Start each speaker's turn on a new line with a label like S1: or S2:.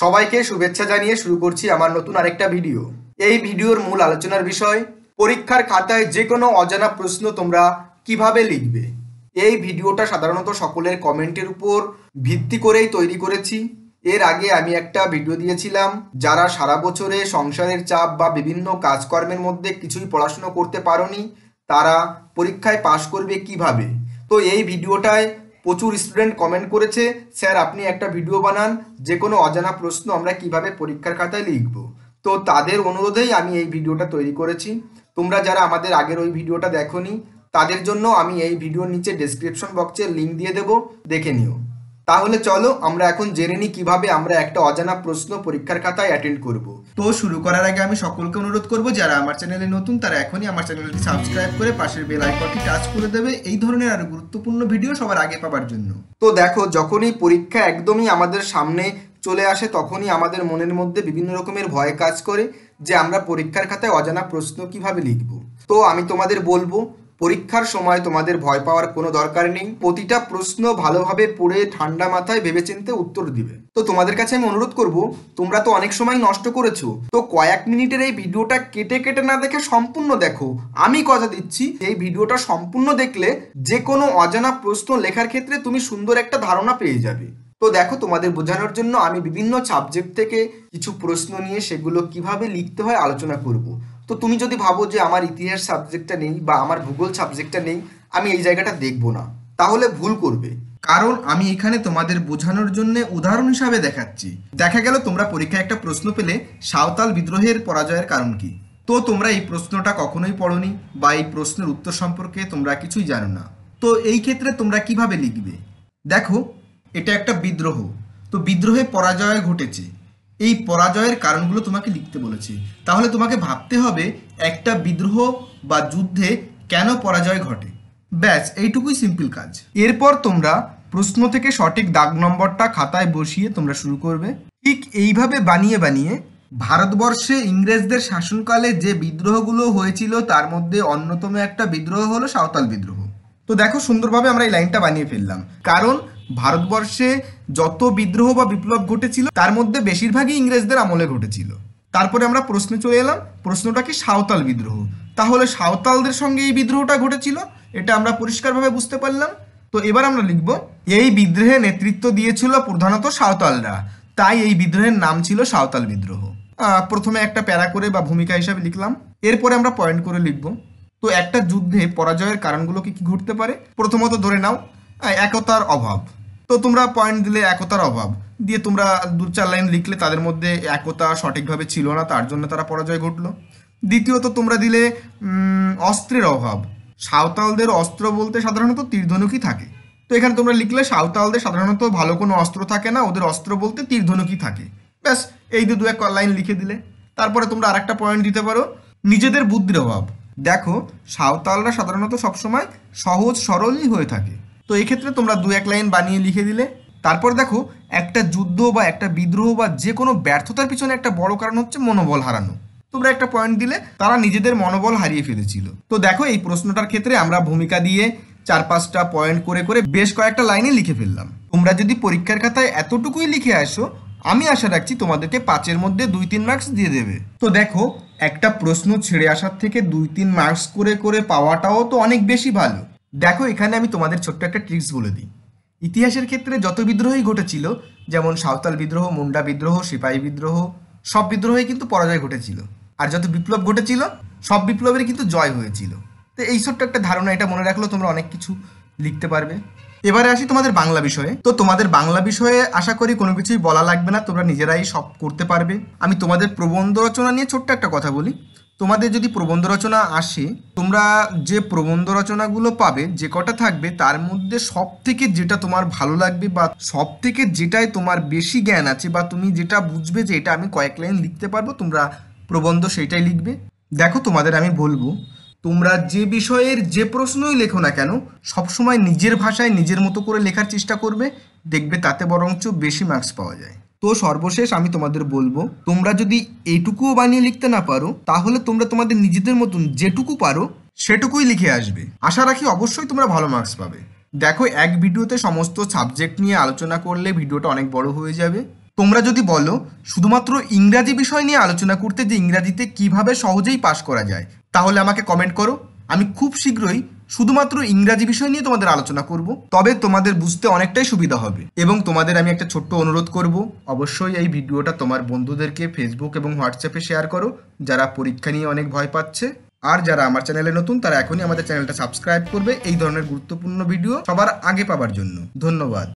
S1: সবাইকে শুভেচ্ছা জানিয়ে শুরু করছি আমার নতুন আরেকটা ভিডিও এই ভিডিওর মূল আলোচনার বিষয় পরীক্ষার খাতায় যে কোনো অজানা প্রশ্ন তোমরা কিভাবে লিখবে এই ভিডিওটা সাধারণত সকলের কমেন্টের উপর ভিত্তি করেই তৈরি করেছি এর আগে আমি একটা ভিডিও দিয়েছিলাম যারা সারা বছরে সংসারের চাপ বা বিভিন্ন কাজকর্মের মধ্যে কিছুই পড়াশুনো করতে পারোনি তারা পরীক্ষায় পাশ করবে কিভাবে তো এই ভিডিওটায় প্রচুর স্টুডেন্ট কমেন্ট করেছে স্যার আপনি একটা ভিডিও বানান যে কোনো অজানা প্রশ্ন আমরা কিভাবে পরীক্ষার খাতায় লিখব তো তাদের অনুরোধেই আমি এই ভিডিওটা তৈরি করেছি তোমরা যারা আমাদের আগের ওই ভিডিওটা দেখো তাদের জন্য আমি এই ভিডিওর নিচে ডিসক্রিপশন বক্সের লিঙ্ক দিয়ে দেবো দেখে নিও তাহলে চলো আমরা এখন জেনে নিই কিভাবে আমরা একটা অজানা প্রশ্ন পরীক্ষার খাতায় অ্যাটেন্ড করব তো শুরু করার আগে আমি সকলকে অনুরোধ করব যারা আমার চ্যানেলে নতুন তারা এখনই আমার চ্যানেলটি সাবস্ক্রাইব করে পাশের বেল আইকনটি টাচ করে দেবে এই ধরনের আরো গুরুত্বপূর্ণ ভিডিও সবার আগে পাওয়ার জন্য তো দেখো যখনই পরীক্ষা একদমই আমাদের সামনে চলে আসে তখনই আমাদের মনের মধ্যে বিভিন্ন রকমের ভয় কাজ করে যে আমরা পরীক্ষার খাতায় অজানা প্রশ্ন কিভাবে লিখব তো আমি তোমাদের বলবো পরীক্ষার সময় তোমাদের ভয় পাওয়ার কোনো দরকার নেই প্রতিটা প্রশ্ন ভালোভাবে পড়ে ঠান্ডা মাথায় ভেবেচিন্তে উত্তর দিবে তো তোমাদের কাছে আমি অনুরোধ করব তোমরা তো অনেক সময় নষ্ট করেছো তো কয়েক মিনিটের এই ভিডিওটা কেটে কেটে না দেখে সম্পূর্ণ দেখো আমি কথা দিচ্ছি এই ভিডিওটা সম্পূর্ণ দেখলে যে কোনো অজানা প্রশ্ন লেখার ক্ষেত্রে তুমি সুন্দর একটা ধারণা পেয়ে যাবে তো দেখো তোমাদের বোঝানোর জন্য আমি বিভিন্ন সাবজেক্ট থেকে কিছু প্রশ্ন নিয়ে সেগুলো কিভাবে লিখতে হয় আলোচনা করব তো তুমি যদি ভাবো যে আমার ইতিহাস সাবজেক্টটা নেই বা আমার ভূগোল সাবজেক্টটা নেই আমি এই জায়গাটা দেখব না তাহলে ভুল করবে কারণ আমি এখানে তোমাদের বোঝানোর জন্য উদাহরণ হিসাবে দেখাচ্ছি দেখা গেল তোমরা পরীক্ষায় একটা প্রশ্ন পেলে সাঁওতাল বিদ্রোহের পরাজয়ের কারণ কি তো তোমরা এই প্রশ্নটা কখনোই পড়নি বা এই প্রশ্নের উত্তর সম্পর্কে তোমরা কিছুই জানো না তো এই ক্ষেত্রে তোমরা কিভাবে লিখবে দেখো এটা একটা বিদ্রোহ তো বিদ্রোহে পরাজয় ঘটেছে এই পরাজয়ের কারণগুলো তোমাকে লিখতে বলেছে তাহলে তোমাকে ভাবতে হবে একটা বিদ্রোহ বা যুদ্ধে কেন পরাজয় ঘটে ব্যাস এইটুকুই সিম্পল কাজ এরপর তোমরা প্রশ্ন থেকে সঠিক দাগ নম্বরটা খাতায় বসিয়ে তোমরা শুরু করবে ঠিক এইভাবে বানিয়ে বানিয়ে ভারতবর্ষে ইংরেজদের শাসনকালে যে বিদ্রোহগুলো হয়েছিল তার মধ্যে অন্যতম একটা বিদ্রোহ হলো সাঁওতাল বিদ্রোহ তো দেখো সুন্দরভাবে আমরা এই লাইনটা বানিয়ে ফেললাম কারণ ভারতবর্ষে যত বিদ্রোহ বা বিপ্লব ঘটেছিল তার মধ্যে বেশিরভাগই ইংরেজদের আমলে ঘটেছিল তারপরে আমরা প্রশ্নে চলে এলাম প্রশ্নটা কি সাঁওতাল বিদ্রোহ তাহলে সাঁওতালদের সঙ্গে এই বিদ্রোহটা ঘটেছিল এটা আমরা পরিষ্কারভাবে বুঝতে পারলাম তো এবার আমরা লিখব এই বিদ্রোহে নেতৃত্ব দিয়েছিল প্রধানত সাঁওতালরা তাই এই বিদ্রোহের নাম ছিল সাঁওতাল বিদ্রোহ প্রথমে একটা প্যারা করে বা ভূমিকা হিসাবে লিখলাম এরপরে আমরা পয়েন্ট করে লিখব তো একটা যুদ্ধে পরাজয়ের কারণগুলো কি কি ঘটতে পারে প্রথমত ধরে নাও একতার অভাব তো তোমরা পয়েন্ট দিলে একতার অভাব দিয়ে তোমরা দু চার লাইন লিখলে তাদের মধ্যে একতা সঠিকভাবে ছিল না তার জন্য তারা পরাজয় ঘটলো দ্বিতীয়ত তোমরা দিলে অস্ত্রের অভাব সাঁওতালদের অস্ত্র বলতে সাধারণত তীরধনুকই থাকে তো এখানে তোমরা লিখলে সাঁওতালদের সাধারণত ভালো কোনো অস্ত্র থাকে না ওদের অস্ত্র বলতে তীরধনুকই থাকে ব্যাস এই দু এক লাইন লিখে দিলে তারপরে তোমরা আরেকটা পয়েন্ট দিতে পারো নিজেদের বুদ্ধির অভাব দেখো সাঁওতালরা সাধারণত সবসময় সহজ সরলই হয়ে থাকে তো এক্ষেত্রে তোমরা দু এক লাইন বানিয়ে লিখে দিলে তারপর দেখো একটা যুদ্ধ বা একটা বিদ্রোহ বা যে কোনো ব্যর্থতার পিছনে একটা বড় কারণ হচ্ছে মনোবল হারানো তোমরা একটা পয়েন্ট দিলে তারা নিজেদের মনোবল হারিয়ে ফেলেছিল তো দেখো এই প্রশ্নটার ক্ষেত্রে আমরা ভূমিকা দিয়ে চার পাঁচটা পয়েন্ট করে করে বেশ কয়েকটা লাইনে লিখে ফেললাম তোমরা যদি পরীক্ষার খাতায় এতটুকুই লিখে আসো আমি আশা রাখছি তোমাদেরকে পাঁচের মধ্যে দুই তিন মার্কস দিয়ে দেবে তো দেখো একটা প্রশ্ন ছেড়ে আসার থেকে দুই তিন মার্কস করে করে পাওয়াটাও তো অনেক বেশি ভালো দেখো এখানে আমি তোমাদের ছোট্ট একটা ট্রিক্স বলে দিই ইতিহাসের ক্ষেত্রে যত বিদ্রোহই ঘটেছিল যেমন সাঁওতাল বিদ্রোহ মুন্ডা বিদ্রোহ সিপাহী বিদ্রোহ সব বিদ্রোহে কিন্তু পরাজয় ঘটেছিল আর যত বিপ্লব ঘটেছিল সব বিপ্লবের কিন্তু জয় হয়েছিল তো এই ছোট্ট একটা ধারণা এটা মনে রাখলেও তোমরা অনেক কিছু লিখতে পারবে এবারে আসি তোমাদের বাংলা বিষয়ে তো তোমাদের বাংলা বিষয়ে আশা করি কোনো কিছুই বলা লাগবে না তোমরা নিজেরাই সব করতে পারবে আমি তোমাদের প্রবন্ধ রচনা নিয়ে ছোট্ট একটা কথা বলি তোমাদের যদি প্রবন্ধ রচনা আসে তোমরা যে প্রবন্ধ রচনাগুলো পাবে যে কটা থাকবে তার মধ্যে সব থেকে যেটা তোমার ভালো লাগবে বা সব থেকে যেটাই তোমার বেশি জ্ঞান আছে বা তুমি যেটা বুঝবে যে এটা আমি কয়েক লাইন লিখতে পারবো তোমরা প্রবন্ধ সেইটাই লিখবে দেখো তোমাদের আমি বলবো তোমরা যে বিষয়ের যে প্রশ্নই লেখো না কেন সবসময় নিজের ভাষায় নিজের মতো করে লেখার চেষ্টা করবে দেখবে তাতে বরঞ্চ বেশি মার্কস পাওয়া যায় তো সর্বশেষ আমি তোমাদের বলবো তোমরা যদি এইটুকুও বানিয়ে লিখতে না পারো তাহলে তোমরা তোমাদের নিজেদের মতন যেটুকু পারো সেটুকুই লিখে আসবে আশা রাখি অবশ্যই তোমরা ভালো মার্কস পাবে দেখো এক ভিডিওতে সমস্ত সাবজেক্ট নিয়ে আলোচনা করলে ভিডিওটা অনেক বড় হয়ে যাবে তোমরা যদি বলো শুধুমাত্র ইংরাজি বিষয় নিয়ে আলোচনা করতে যে ইংরাজিতে কিভাবে সহজেই পাশ করা যায় তাহলে আমাকে কমেন্ট করো আমি খুব শীঘ্রই শুধুমাত্র ইংরাজি বিষয় নিয়ে তোমাদের আলোচনা করব তবে তোমাদের বুঝতে অনেকটাই সুবিধা হবে এবং তোমাদের আমি একটা ছোট্ট অনুরোধ করব অবশ্যই এই ভিডিওটা তোমার বন্ধুদেরকে ফেসবুক এবং হোয়াটসঅ্যাপে শেয়ার করো যারা পরীক্ষা নিয়ে অনেক ভয় পাচ্ছে আর যারা আমার চ্যানেলে নতুন তারা এখনই আমাদের চ্যানেলটা সাবস্ক্রাইব করবে এই ধরনের গুরুত্বপূর্ণ ভিডিও সবার আগে পাবার জন্য ধন্যবাদ